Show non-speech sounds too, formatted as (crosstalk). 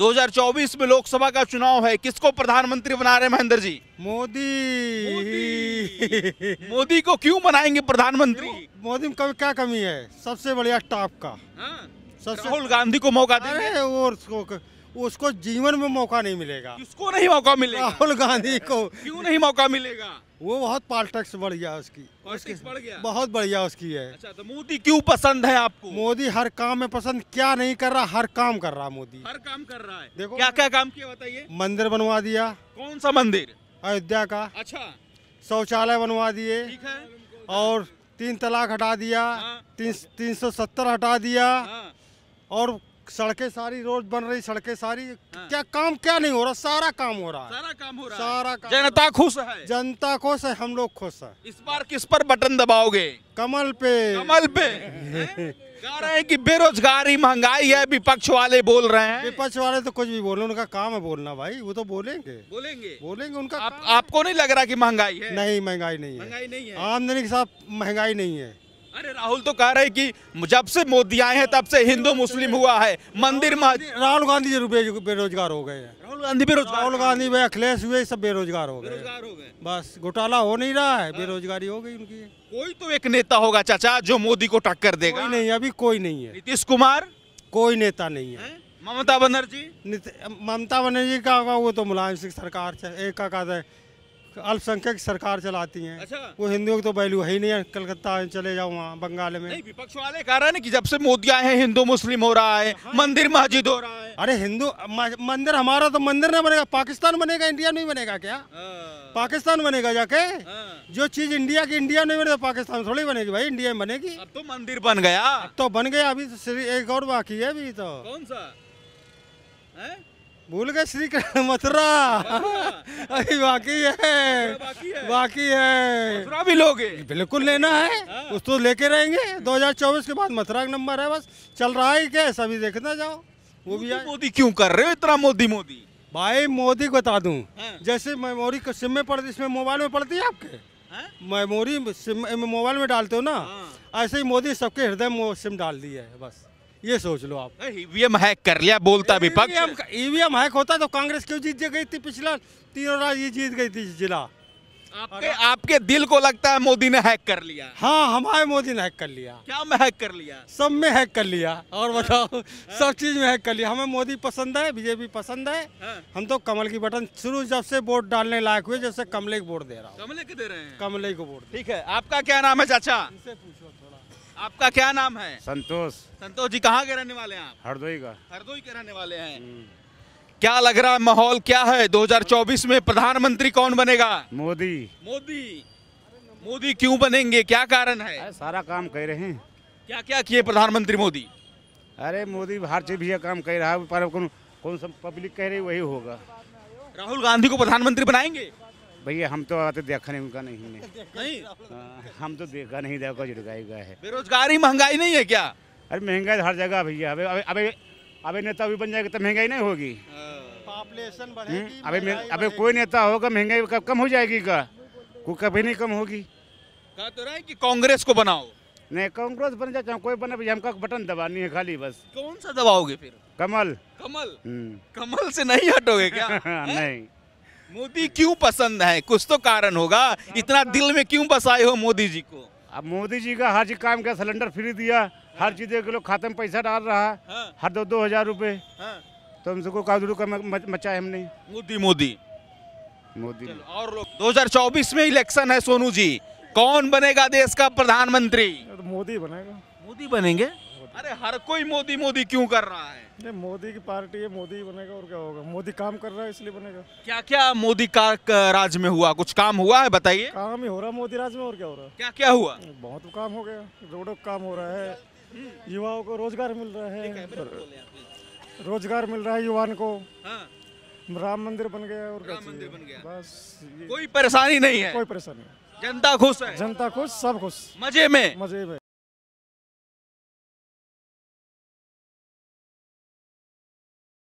2024 में लोकसभा का चुनाव है किसको प्रधानमंत्री बना रहे महेंद्र जी मोदी (laughs) मोदी को क्यों बनाएंगे प्रधानमंत्री मोदी में क्या कमी है सबसे बढ़िया टॉप का हाँ? सबसे राहुल गांधी को मौका देंगे और उसको उसको जीवन में मौका नहीं मिलेगा उसको नहीं मौका मिलेगा राहुल गांधी को क्यों नहीं मौका मिलेगा वो बहुत पॉलिटिक्स बढ़ गया उसकी बढ़ गया बहुत बढ़िया उसकी है अच्छा तो मोदी क्यों पसंद है आपको मोदी हर काम में पसंद क्या नहीं कर रहा हर काम कर रहा मोदी हर काम कर रहा है देखो क्या क्या काम किया बताइए मंदिर बनवा दिया कौन सा मंदिर अयोध्या का अच्छा शौचालय बनवा दिए और तीन तलाक हटा दिया हाँ। तीन तीन सौ सत्तर हटा दिया हाँ। सड़कें सारी रोड बन रही सड़कें सारी हाँ। क्या काम क्या नहीं हो रहा सारा काम हो रहा है सारा काम हो रहा सारा काम जनता खुश है जनता खुश है हम लोग खुश है इस बार किस पर बटन दबाओगे कमल पे कमल पे कह रहे हैं कि बेरोजगारी महंगाई है विपक्ष वाले बोल रहे हैं विपक्ष वाले तो कुछ भी बोले उनका काम है बोलना भाई वो तो बोलेंगे बोलेंगे बोलेंगे उनका आप, आपको नहीं लग रहा कि महंगाई है नहीं महंगाई नहीं है महंगाई नहीं है आमदनी के साथ महंगाई नहीं है अरे राहुल तो कह रहे कि जब से मोदी आए हैं तब से हिंदू मुस्लिम हुआ है मंदिर राहुल गांधी जी बेरोजगार हो गए हैं राहुल गांधी बेरोजगार राहुल गांधी भाई अखिलेश हुए सब बेरोजगार हो गए बस घोटाला हो नहीं रहा है बेरोजगारी हो गई उनकी कोई तो एक नेता होगा चाचा जो मोदी को टक्कर देगा नहीं अभी कोई नहीं है नीतीश कुमार कोई नेता नहीं है ममता बनर्जी ममता बनर्जी का वो तो मुलायम सिंह सरकार एक का अल्पसंख्यक सरकार चलाती है अच्छा वो हिंदुओं की तो वैल्यू है ही नहीं है कलकत्ता चले जाओ वहाँ बंगाल में नहीं विपक्ष वाले कह रहे हैं कि जब से मोदी आए हैं हिंदू मुस्लिम हो रहा है हाँ। मंदिर मस्जिद हो रहा है अरे हिंदू मंदिर हमारा तो मंदिर ना बनेगा पाकिस्तान बनेगा इंडिया नहीं बनेगा क्या हाँ। पाकिस्तान बनेगा जाके हाँ। जो चीज इंडिया की इंडिया नहीं बनेगा तो पाकिस्तान थोड़ी बनेगी भाई इंडिया में बनेगी अब तो मंदिर बन गया तो बन गया अभी तो एक और बाकी है अभी तो कौन सा भूल गए श्री कृष्ण मथुरा अभी बाकी है बाकी है मथुरा भी लोगे बिल्कुल लेना है हाँ। उस तो लेके रहेंगे 2024 के बाद मथुरा का नंबर है बस चल रहा है क्या सभी देखना जाओ वो भी मोदी क्यों कर रहे हो इतना मोदी मोदी भाई मोदी को बता दूं हाँ। जैसे मेमोरी सिम में पड़ती इसमें मोबाइल में पड़ती है आपके हाँ। मेमोरी सिम मोबाइल में डालते हो ना ऐसे ही मोदी सबके हृदय में सिम डाल दी है बस ये सोच लो आप ईवीएम हैक e कर लिया बोलता विपक्ष ईवीएम हैक होता तो कांग्रेस क्यों जीत गई थी पिछला तीनों राज्य जीत गई थी जिला आपके आपके दिल को लगता है मोदी ने हैक कर लिया हाँ हमारे मोदी ने हैक कर लिया क्या में हैक कर लिया सब में हैक कर लिया और बताओ सब चीज में हैक कर लिया हमें मोदी पसंद है बीजेपी पसंद है हाँ। हम तो कमल की बटन शुरू जब से वोट डालने लायक हुए जब से कमले को वोट दे रहा हूँ कमले के दे रहे हैं कमले को वोट ठीक है आपका क्या नाम है चाचा आपका क्या नाम है संतोष संतोष जी कहाँ के रहने वाले हैं आप हरदोई का हरदोई के रहने वाले हैं हम्म। क्या लग रहा है माहौल क्या है 2024 में प्रधानमंत्री कौन बनेगा मोदी मोदी मोदी क्यों बनेंगे क्या कारण है सारा काम कह रहे हैं क्या क्या किए प्रधानमंत्री मोदी अरे मोदी हर चीज काम कह रहा है पर कौन कौन सा पब्लिक कह रही वही होगा राहुल गांधी को प्रधानमंत्री बनाएंगे भैया हम तो आते देखा नहीं उनका नहीं नहीं हाँ, हम तो देखा नहीं देखा जुड़गाई गए है बेरोजगारी महंगाई नहीं है क्या अरे महंगाई तो हर जगह भैया अबे अबे अबे नेता भी बन जाएगा तो महंगाई नहीं होगी पॉपुलेशन हाँ। हम्म? बढ़ेगी अबे अबे कोई नेता होगा महंगाई कब कम हो जाएगी का कोई कभी नहीं कम होगी कहा तो रहा है कांग्रेस को बनाओ नहीं कांग्रेस बन जाता कोई बने भैया हमका बटन दबानी है खाली बस कौन सा दबाओगे फिर कमल कमल हम्म। कमल से नहीं हटोगे क्या (laughs) हाँ, नहीं मोदी क्यों पसंद है कुछ तो कारण होगा इतना दिल में क्यों बसाए हो मोदी जी को अब मोदी जी का हर काम का सिलेंडर फ्री दिया हर हाँ। चीज के लोग खाते में पैसा डाल रहा है हाँ। हर दो दो हजार रूपए हाँ। तो हमसे को का मचा हम हमने मोदी मोदी मोदी और लोग 2024 में इलेक्शन है सोनू जी कौन बनेगा देश का प्रधानमंत्री तो मोदी बनेगा मोदी बनेंगे अरे हर कोई मोदी मोदी क्यों कर रहा है नहीं मोदी की पार्टी है मोदी ही बनेगा और क्या होगा मोदी काम कर रहा है इसलिए बनेगा क्या क्या मोदी का राज में हुआ कुछ काम हुआ है बताइए काम ही हो रहा मोदी राज में और क्या हो रहा है क्या क्या हुआ बहुत तो काम हो गया रोडो काम हो रहा है युवाओं को रोजगार मिल रहा है रोजगार मिल रहा है युवाओं को हाँ। राम मंदिर बन गया और राम मंदिर बन गया बस कोई परेशानी नहीं है कोई परेशानी जनता खुश है जनता खुश सब खुश मजे में मजे में